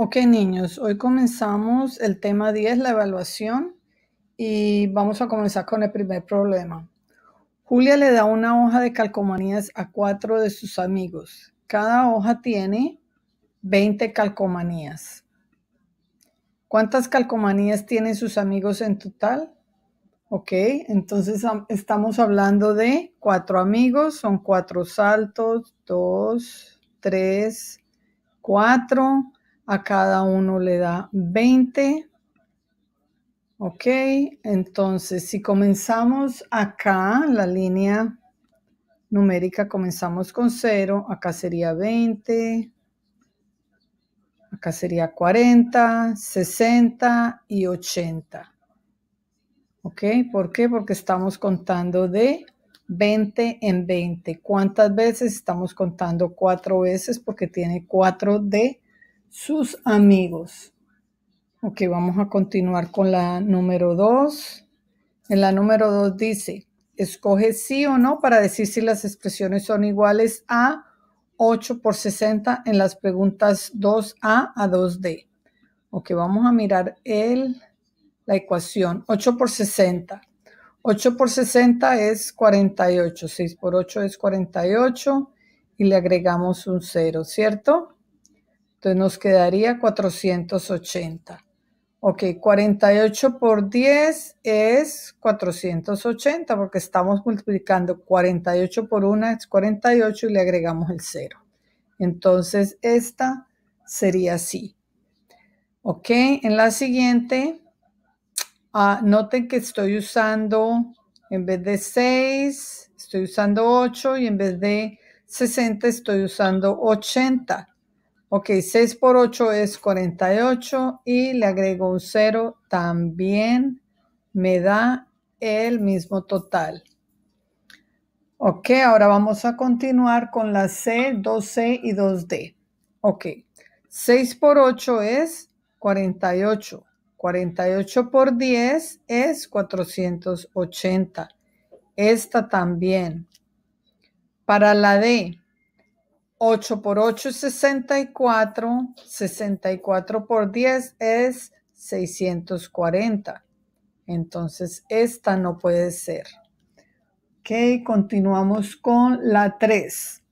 Ok niños, hoy comenzamos el tema 10, la evaluación, y vamos a comenzar con el primer problema. Julia le da una hoja de calcomanías a cuatro de sus amigos. Cada hoja tiene 20 calcomanías. ¿Cuántas calcomanías tienen sus amigos en total? Ok, entonces estamos hablando de cuatro amigos, son cuatro saltos, dos, tres, cuatro a cada uno le da 20. Ok, entonces si comenzamos acá, la línea numérica comenzamos con 0, acá sería 20, acá sería 40, 60 y 80. ¿Ok? ¿Por qué? Porque estamos contando de 20 en 20. ¿Cuántas veces? Estamos contando 4 veces porque tiene 4 de sus amigos. Ok, vamos a continuar con la número 2. En la número 2 dice, escoge sí o no para decir si las expresiones son iguales a 8 por 60 en las preguntas 2A a 2D. Ok, vamos a mirar la ecuación. 8 por 60. 8 por 60 es 48. 6 por 8 es 48. Y le agregamos un 0, ¿cierto? Entonces nos quedaría 480. Ok, 48 por 10 es 480 porque estamos multiplicando 48 por 1 es 48 y le agregamos el 0. Entonces esta sería así. Ok, en la siguiente, ah, noten que estoy usando en vez de 6, estoy usando 8 y en vez de 60 estoy usando 80. Ok, 6 por 8 es 48 y le agrego un 0, también me da el mismo total. Ok, ahora vamos a continuar con la C, 2C y 2D. Ok, 6 por 8 es 48. 48 por 10 es 480. Esta también. Para la D, 8 por 8 es 64, 64 por 10 es 640. Entonces, esta no puede ser. Ok, continuamos con la 3.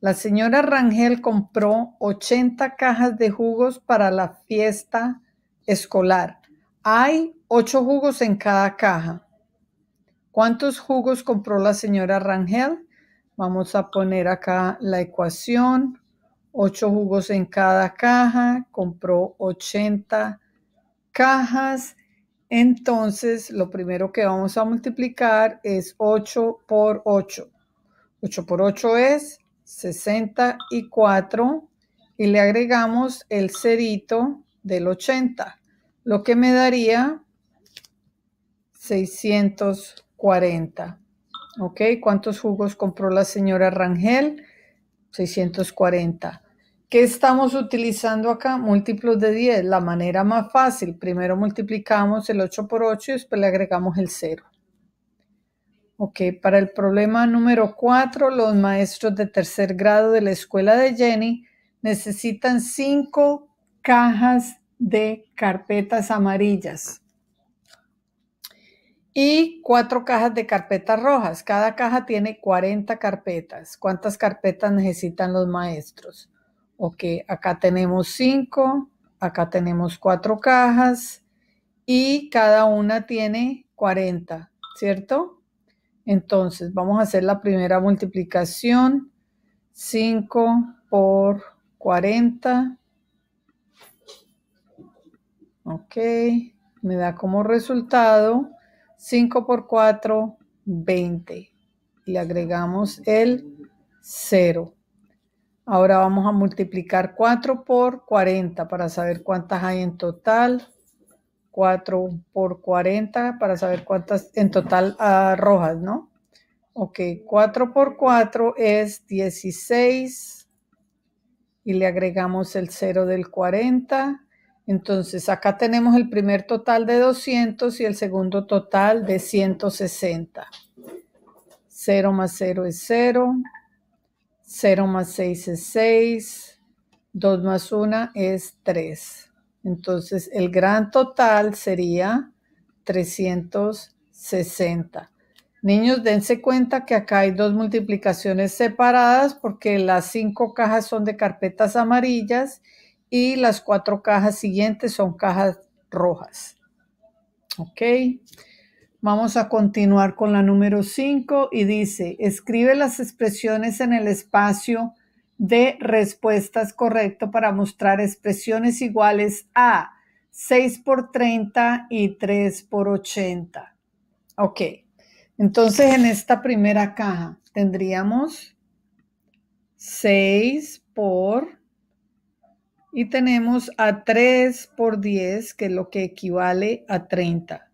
La señora Rangel compró 80 cajas de jugos para la fiesta escolar. Hay 8 jugos en cada caja. ¿Cuántos jugos compró la señora Rangel? Vamos a poner acá la ecuación. 8 jugos en cada caja. Compró 80 cajas. Entonces, lo primero que vamos a multiplicar es 8 por 8. 8 por 8 es 64 y le agregamos el cerito del 80, lo que me daría 640. Ok, ¿cuántos jugos compró la señora Rangel? 640. ¿Qué estamos utilizando acá? Múltiplos de 10, la manera más fácil. Primero multiplicamos el 8 por 8 y después le agregamos el 0. Ok, para el problema número 4, los maestros de tercer grado de la escuela de Jenny necesitan 5 cajas de carpetas amarillas y cuatro cajas de carpetas rojas. Cada caja tiene 40 carpetas. ¿Cuántas carpetas necesitan los maestros? Ok, acá tenemos cinco, acá tenemos cuatro cajas y cada una tiene 40, ¿cierto? Entonces, vamos a hacer la primera multiplicación. 5 por 40. Ok, me da como resultado 5 por 4, 20. Le agregamos el 0. Ahora vamos a multiplicar 4 por 40 para saber cuántas hay en total. 4 por 40 para saber cuántas en total rojas, ¿no? Ok, 4 por 4 es 16 y le agregamos el 0 del 40 entonces, acá tenemos el primer total de 200 y el segundo total de 160. 0 más 0 es 0. 0 más 6 es 6. 2 más 1 es 3. Entonces, el gran total sería 360. Niños, dense cuenta que acá hay dos multiplicaciones separadas porque las cinco cajas son de carpetas amarillas y las cuatro cajas siguientes son cajas rojas. Ok, vamos a continuar con la número 5 y dice, escribe las expresiones en el espacio de respuestas correcto para mostrar expresiones iguales a 6 por 30 y 3 por 80. Ok, entonces en esta primera caja tendríamos 6 por y tenemos a 3 por 10, que es lo que equivale a 30.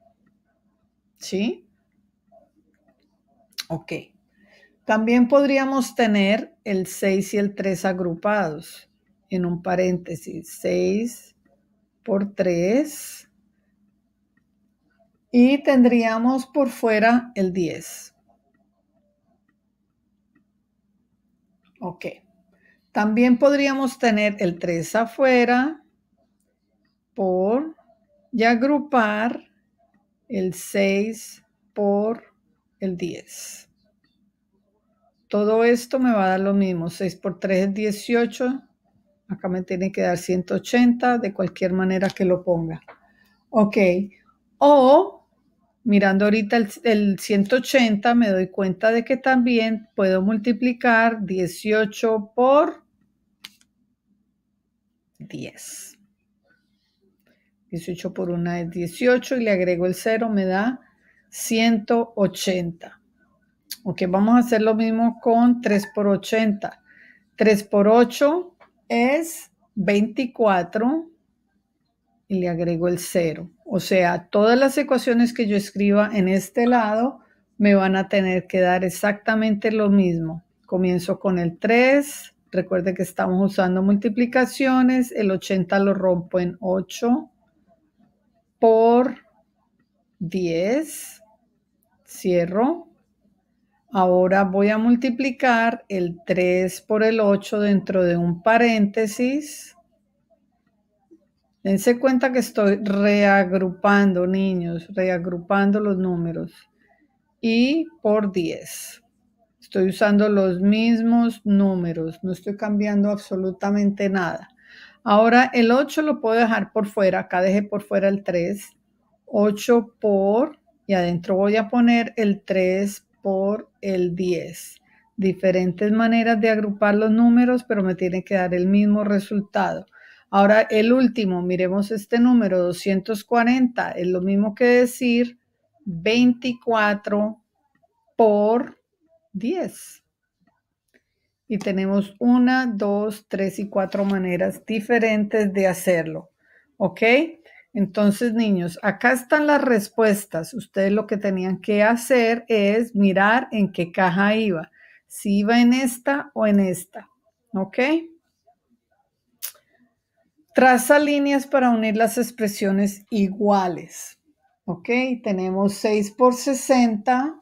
¿Sí? Ok. También podríamos tener el 6 y el 3 agrupados en un paréntesis. 6 por 3. Y tendríamos por fuera el 10. Ok. También podríamos tener el 3 afuera por y agrupar el 6 por el 10. Todo esto me va a dar lo mismo. 6 por 3 es 18. Acá me tiene que dar 180 de cualquier manera que lo ponga. Ok. O mirando ahorita el, el, 180 me doy cuenta de que también puedo multiplicar 18 por 10. 18 por 1 es 18 y le agrego el 0, me da 180. Ok, vamos a hacer lo mismo con 3 por 80. 3 por 8 es 24 y le agrego el 0. O sea, todas las ecuaciones que yo escriba en este lado me van a tener que dar exactamente lo mismo. Comienzo con el 3, Recuerde que estamos usando multiplicaciones. El 80 lo rompo en 8 por 10. Cierro. Ahora voy a multiplicar el 3 por el 8 dentro de un paréntesis. Dense cuenta que estoy reagrupando, niños, reagrupando los números. Y por 10. Estoy usando los mismos números, no estoy cambiando absolutamente nada. Ahora el 8 lo puedo dejar por fuera, acá dejé por fuera el 3, 8 por, y adentro voy a poner el 3 por el 10. Diferentes maneras de agrupar los números, pero me tiene que dar el mismo resultado. Ahora el último, miremos este número, 240, es lo mismo que decir 24 por 10. Y tenemos una, dos, tres y cuatro maneras diferentes de hacerlo. ¿Ok? Entonces, niños, acá están las respuestas. Ustedes lo que tenían que hacer es mirar en qué caja iba. Si iba en esta o en esta. ¿Ok? Traza líneas para unir las expresiones iguales. ¿Ok? Tenemos 6 por 60,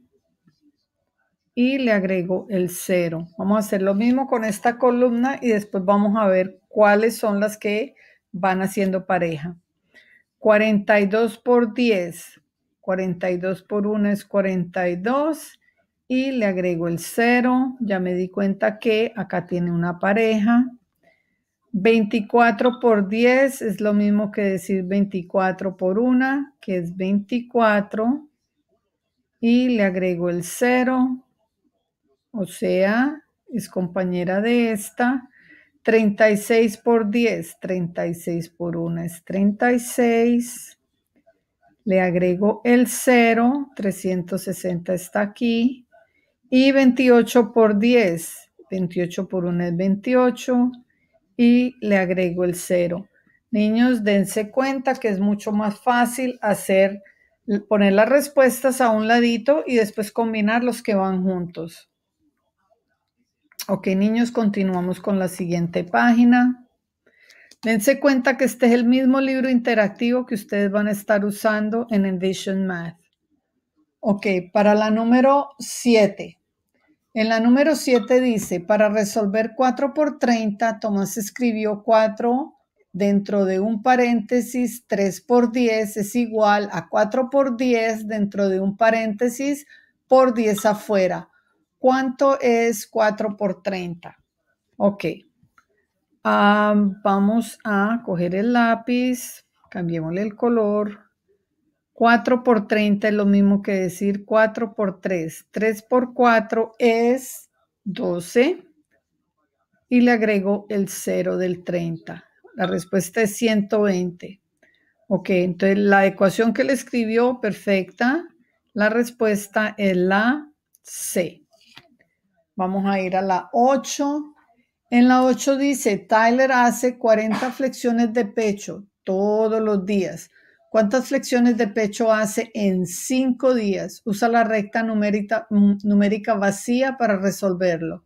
y le agrego el 0. Vamos a hacer lo mismo con esta columna y después vamos a ver cuáles son las que van haciendo pareja. 42 por 10, 42 por 1 es 42 y le agrego el 0. Ya me di cuenta que acá tiene una pareja. 24 por 10 es lo mismo que decir 24 por 1, que es 24. Y le agrego el 0 o sea, es compañera de esta. 36 por 10, 36 por 1 es 36. Le agrego el 0, 360 está aquí. Y 28 por 10, 28 por 1 es 28. Y le agrego el 0. Niños, dense cuenta que es mucho más fácil hacer, poner las respuestas a un ladito y después combinar los que van juntos. Ok, niños, continuamos con la siguiente página. Dense cuenta que este es el mismo libro interactivo que ustedes van a estar usando en Envision Math. Ok, para la número 7. En la número 7 dice, para resolver 4 por 30, Tomás escribió 4 dentro de un paréntesis, 3 por 10 es igual a 4 por 10 dentro de un paréntesis por 10 afuera. ¿Cuánto es 4 por 30? Ok. Ah, vamos a coger el lápiz, cambiémosle el color. 4 por 30 es lo mismo que decir 4 por 3. 3 por 4 es 12 y le agrego el 0 del 30. La respuesta es 120. Ok, entonces la ecuación que le escribió, perfecta. La respuesta es la C. Vamos a ir a la 8. En la 8 dice, Tyler hace 40 flexiones de pecho todos los días. ¿Cuántas flexiones de pecho hace en 5 días? Usa la recta numérica, numérica vacía para resolverlo.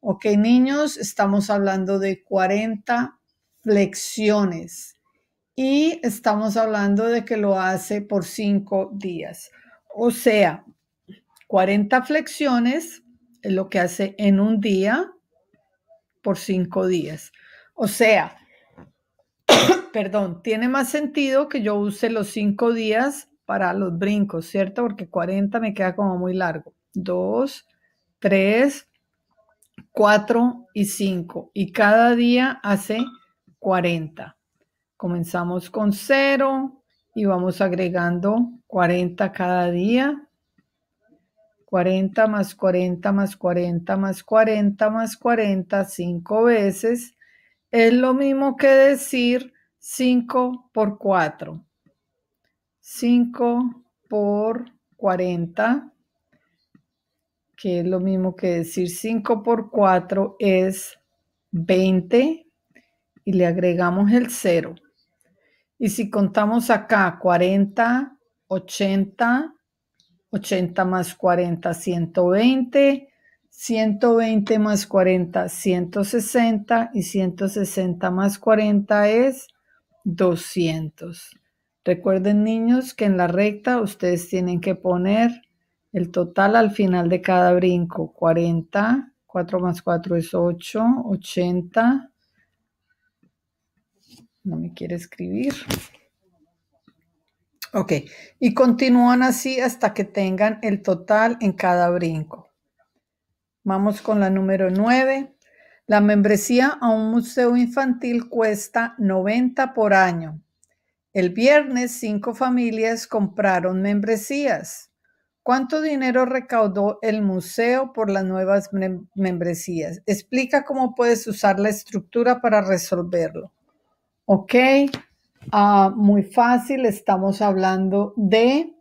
Ok, niños, estamos hablando de 40 flexiones y estamos hablando de que lo hace por 5 días. O sea, 40 flexiones lo que hace en un día por cinco días. O sea, perdón, tiene más sentido que yo use los cinco días para los brincos, ¿cierto? Porque 40 me queda como muy largo. Dos, tres, cuatro y cinco. Y cada día hace 40. Comenzamos con cero y vamos agregando 40 cada día. 40 más 40 más 40 más 40 más 40 5 veces es lo mismo que decir 5 por 4. 5 por 40, que es lo mismo que decir 5 por 4 es 20 y le agregamos el 0. Y si contamos acá 40, 80, 80 más 40, 120. 120 más 40, 160. Y 160 más 40 es 200. Recuerden niños que en la recta ustedes tienen que poner el total al final de cada brinco. 40, 4 más 4 es 8, 80. No me quiere escribir. Ok, y continúan así hasta que tengan el total en cada brinco. Vamos con la número 9. La membresía a un museo infantil cuesta 90 por año. El viernes, cinco familias compraron membresías. ¿Cuánto dinero recaudó el museo por las nuevas membresías? Explica cómo puedes usar la estructura para resolverlo. Ok, Ah, muy fácil, estamos hablando de,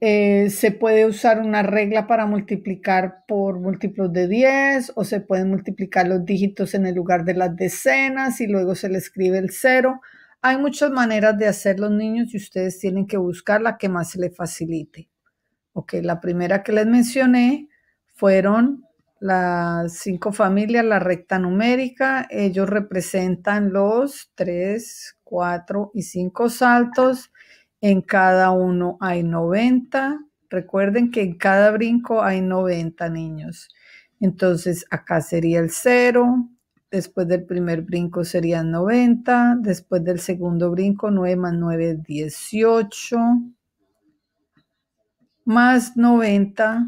eh, se puede usar una regla para multiplicar por múltiplos de 10 o se pueden multiplicar los dígitos en el lugar de las decenas y luego se le escribe el cero. Hay muchas maneras de hacer los niños y ustedes tienen que buscar la que más se les facilite. Ok, la primera que les mencioné fueron las cinco familias, la recta numérica, ellos representan los tres... 4 y 5 saltos. En cada uno hay 90. Recuerden que en cada brinco hay 90 niños. Entonces acá sería el 0, después del primer brinco serían 90, después del segundo brinco 9 más 9 18, más 90.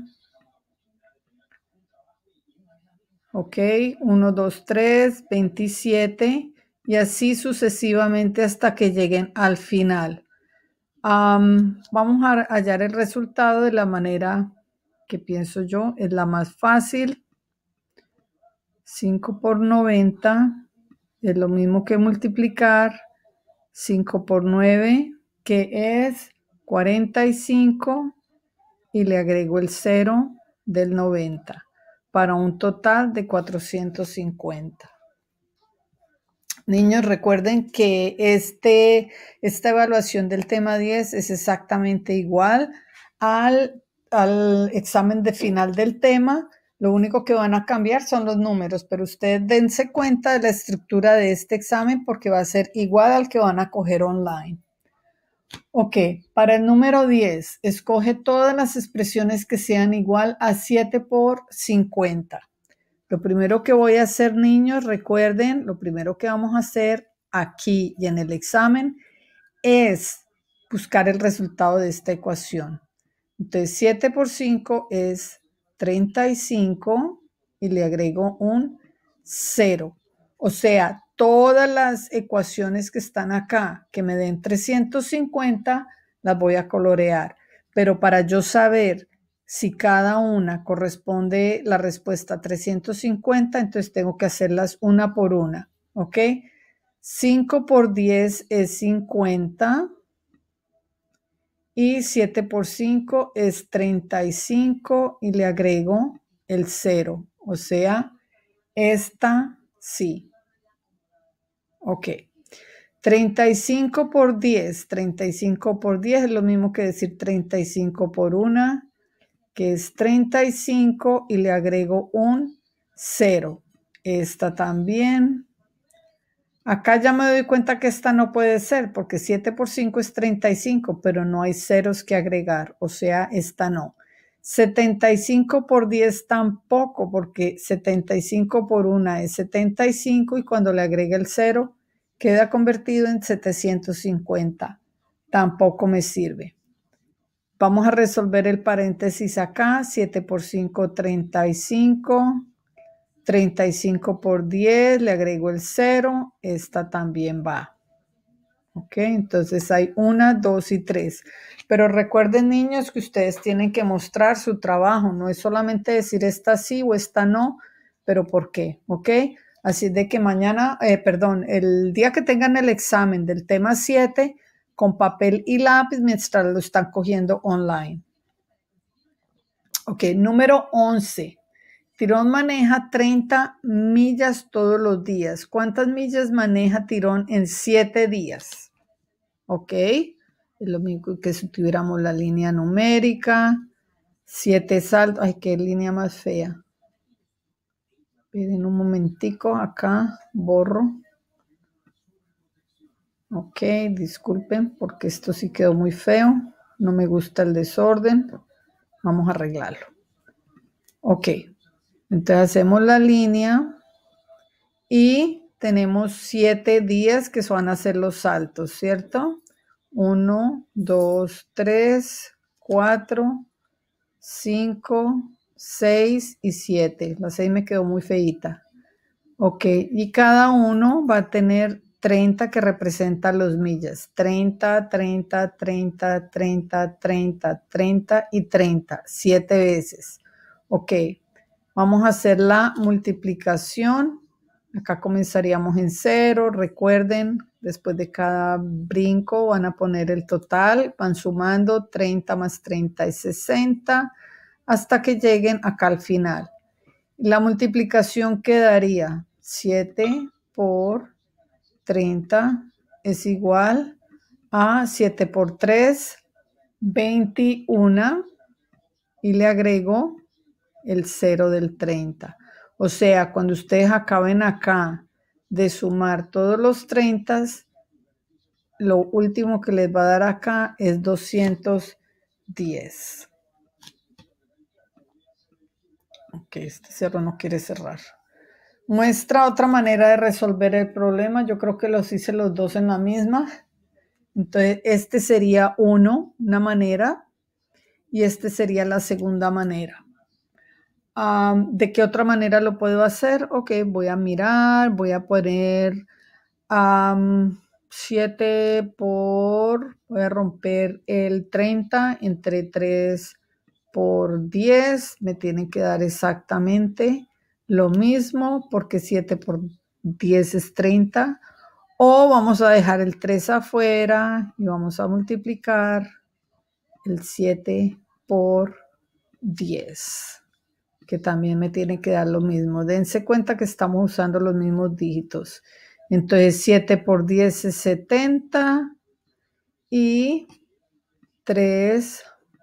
Ok, 1, 2, 3, 27 y así sucesivamente hasta que lleguen al final. vamos a hallar el resultado de la manera que pienso yo, es la más fácil. 5 por 90 es lo mismo que multiplicar 5 por 9, que es 45, y le agrego el 0 del 90 para un total de 450. Niños, recuerden que este, esta evaluación del tema 10 es exactamente igual al, al examen de final del tema. Lo único que van a cambiar son los números, pero ustedes dense cuenta de la estructura de este examen porque va a ser igual al que van a coger online. Ok, para el número 10, escoge todas las expresiones que sean igual a 7 por 50. Lo primero que voy a hacer, niños, recuerden, lo primero que vamos a hacer aquí y en el examen es buscar el resultado de esta ecuación. Entonces, 7 por 5 es 35 y le agrego un 0. O sea, todas las ecuaciones que están acá, que me den 350, las voy a colorear. Pero para yo saber si cada una corresponde la respuesta 350, entonces tengo que hacerlas una por una, ¿ok? 5 por 10 es 50 y 7 por 5 es 35 y le agrego el 0, o sea, esta sí. Ok. 35 por 10, 35 por 10 es lo mismo que decir 35 por 1, que es 35 y le agrego un 0. Esta también. Acá ya me doy cuenta que esta no puede ser porque 7 por 5 es 35, pero no hay ceros que agregar, o sea, esta no. 75 por 10 tampoco, porque 75 por 1 es 75 y cuando le agrega el 0 queda convertido en 750. Tampoco me sirve. Vamos a resolver el paréntesis acá. 7 por 5, 35. 35 por 10, le agrego el 0. Esta también va. ¿Ok? Entonces hay 1, 2 y 3. Pero recuerden, niños, que ustedes tienen que mostrar su trabajo. No es solamente decir esta sí o esta no, pero por qué. ¿Ok? Así de que mañana, eh, perdón, el día que tengan el examen del tema 7, con papel y lápiz mientras lo están cogiendo online. Ok, número 11. Tirón maneja 30 millas todos los días. ¿Cuántas millas maneja Tirón en 7 días? Ok, es lo mismo que si tuviéramos la línea numérica. 7 saltos. Ay, qué línea más fea. En un momentico acá, borro. Ok, disculpen porque esto sí quedó muy feo. No me gusta el desorden. Vamos a arreglarlo. Ok, entonces hacemos la línea y tenemos siete días que van a ser los saltos, ¿cierto? Uno, dos, tres, cuatro, cinco, seis y siete. La seis me quedó muy feita. Ok, y cada uno va a tener 30 que representa los millas. 30, 30, 30, 30, 30, 30 y 30, siete veces. Ok, vamos a hacer la multiplicación. Acá comenzaríamos en cero. Recuerden, después de cada brinco van a poner el total. Van sumando 30 más 30 es 60 hasta que lleguen acá al final. La multiplicación quedaría 7 por 30 es igual a 7 por 3, 21 y le agrego el 0 del 30. O sea, cuando ustedes acaben acá de sumar todos los 30, lo último que les va a dar acá es 210. Ok, este cerro no quiere cerrar muestra otra manera de resolver el problema. Yo creo que los hice los dos en la misma. Entonces, este sería uno, una manera, y este sería la segunda manera. Ah, ¿De qué otra manera lo puedo hacer? Ok, voy a mirar, voy a poner 7 por, voy a romper el 30 entre 3 por 10, me tiene que dar exactamente lo mismo porque 7 por 10 es 30. O vamos a dejar el 3 afuera y vamos a multiplicar el 7 por 10, que también me tiene que dar lo mismo. Dense cuenta que estamos usando los mismos dígitos. Entonces 7 por 10 es 70 y 3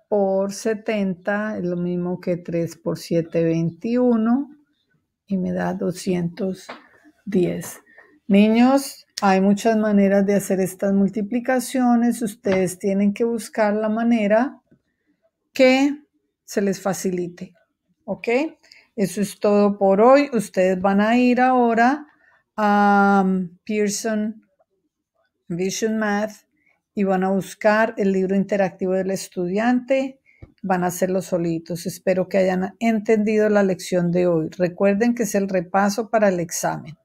por 70 es lo mismo que 3 por 7, 21 y me da 210. Niños, hay muchas maneras de hacer estas multiplicaciones. Ustedes tienen que buscar la manera que se les facilite. ¿Ok? Eso es todo por hoy. Ustedes van a ir ahora a um, Pearson Vision Math y van a buscar el libro interactivo del estudiante van a hacerlo solitos. Espero que hayan entendido la lección de hoy. Recuerden que es el repaso para el examen.